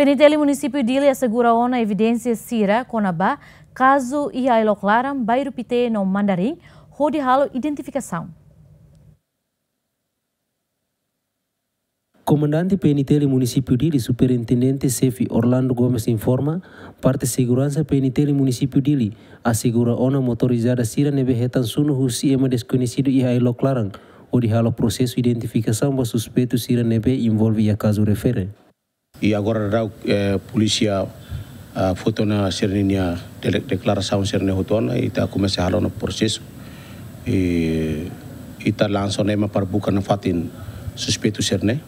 Peniteli município de Ilha assegurou na evidência Sira, Conabá, caso ia Bairro pite no mandarim, rode halo identificação. Comandante PNTL Município Dili, Superintendente Cefi Orlando Gomes informa, parte segurança PNTL Município Dili assegura ona motorizada Sira Nebehetan Suno Husiema desconhecido e Ailo Clarang, ou de processo identificação para suspeito Sira Nebe envolve a caso refere. e agora rau eh, polícia a foto na de declaração sernia hotona e eh, ta começa a no processo e e ta lanço nema para buka na fatin suspeito serne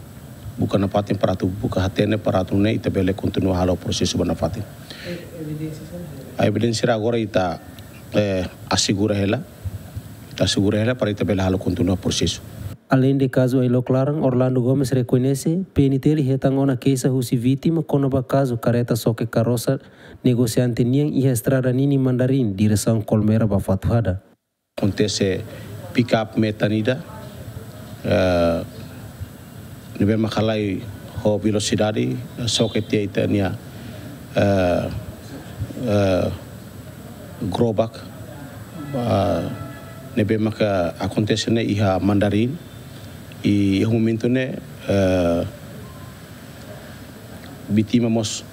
buka na fatin para tu buka hatene para tu ne e bele continua halo processo bana fatin a ah, evidência agora e tá eh, assegura ela ta segura ela para ita bele halo continua processo Além de caso aí loclaram, Orlando Gomes reconhece PNTL retangou ona queixa husi vítima o caso careta que carroça negociante nem e estrada nini mandarim direção Colmeira Fatuada. Acontece pick-up metanida, uh, eh, nibe makalai ho velocidade soke tia itania uh, eh, uh, eh, grobak, uh, nibe maka acontece ne iha mandarim, I e humintune uh, e, bitima mos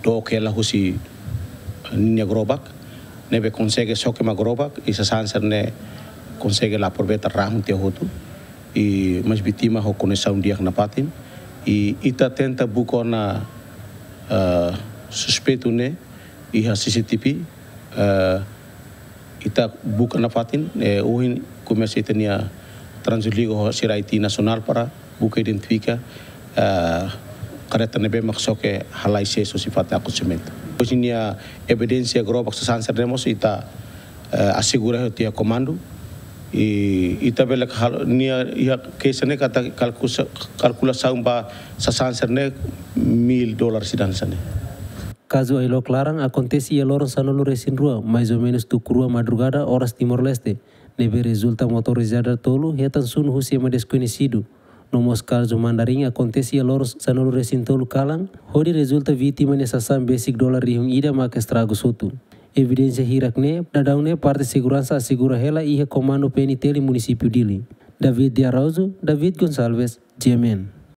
to kela husi ninya grobak nebe konsege soke ma grobak isa sanser ne konsege la porbeta rahun te hotu i mas bitima ho kone saundiak napatin i ita tenta bukona uh, e, suspetu ne i ha CCTV uh, ita buka patin e uhin kumesi tenia sira IT nasional para buka identifika careta eh, nebe makso ke halai se so sifat aku semen. Kusinia evidência groba que sanser demo ita eh, asigura ho tia comando e ita bela nia ia que sene kata kalkulação ba sanser ne 1000 dolar sidan sene. Caso ai e lo claran, acontece e loron sanolo resin rua, mais ou menos tu crua madrugada, horas Timor-Leste. Neve resulta motorizada tolo, hetan sun husi e desconhecido. No Moscar do Mandarim, acontece e loron sanolo recém tolo calan, hori resulta vítima necessária basic dólar rihum ida ma maca estrago soto. Evidência dadau ne, parte segurança assegura hela e recomando PNT município dili. David de Arauzo, David Gonçalves, Jemen.